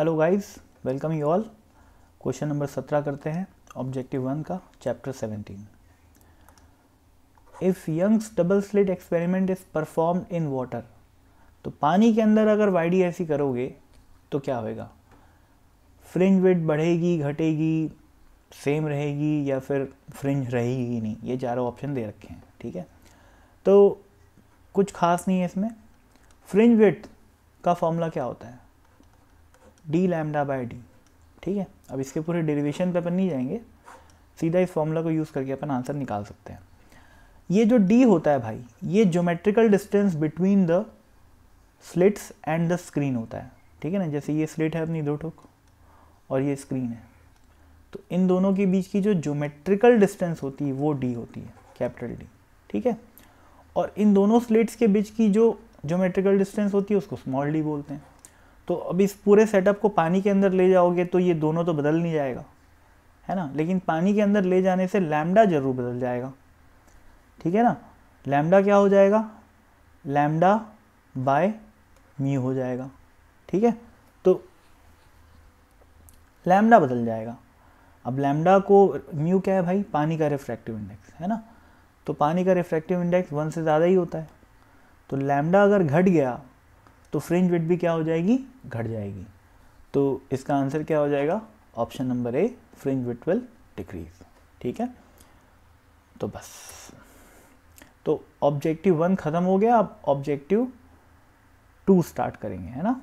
hello guys welcome you all question number सत्रह करते हैं ऑब्जेक्टिव वन का chapter seventeen if Young's double slit experiment is perform in water तो पानी के अंदर अगर वाइडी ऐसी करोगे तो क्या होएगा फ्रिंज वेट बढ़ेगी घटेगी सेम रहेगी या फिर फ्रिंज रहेगी नहीं ये चारों ऑप्शन दे रखे हैं ठीक है तो कुछ खास नहीं है इसमें फ्रिंज वेट का फॉर्मूला क्या होता है डी लैमडा बाय डी ठीक है अब इसके पूरे डेरिवेशन पे अपन नहीं जाएंगे सीधा इस फॉर्मूला को यूज़ करके अपन आंसर निकाल सकते हैं ये जो डी होता है भाई ये geometrical distance between the slits and the screen होता है ठीक है ना जैसे ये स्लिट है अपनी दो ठोक और ये स्क्रीन है तो इन दोनों के बीच की जो ज्योमेट्रिकल डिस्टेंस होती है वो डी होती है कैपिटल डी ठीक है और इन दोनों स्लिट्स के बीच की जो ज्योमेट्रिकल डिस्टेंस होती है उसको स्मॉल डी बोलते हैं तो अब इस पूरे सेटअप को पानी के अंदर ले जाओगे तो ये दोनों तो बदल नहीं जाएगा है ना लेकिन पानी के अंदर ले जाने से लैमडा ज़रूर बदल जाएगा ठीक है ना लैमडा क्या हो जाएगा लैमडा बाय म्यू हो जाएगा ठीक है तो लैमडा बदल जाएगा अब लैमडा को म्यू क्या है भाई पानी का रिफ्रैक्टिव इंडेक्स है ना तो पानी का रिफ्रैक्टिव इंडेक्स वन से ज़्यादा ही होता है तो लैम्डा अगर घट गया तो फ्रिंज विथ भी क्या हो जाएगी घट जाएगी तो इसका आंसर क्या हो जाएगा option number A fringe width will decrease ठीक है तो बस तो ऑब्जेक्टिव वन ख़त्म हो गया अब ऑब्जेक्टिव टू स्टार्ट करेंगे है ना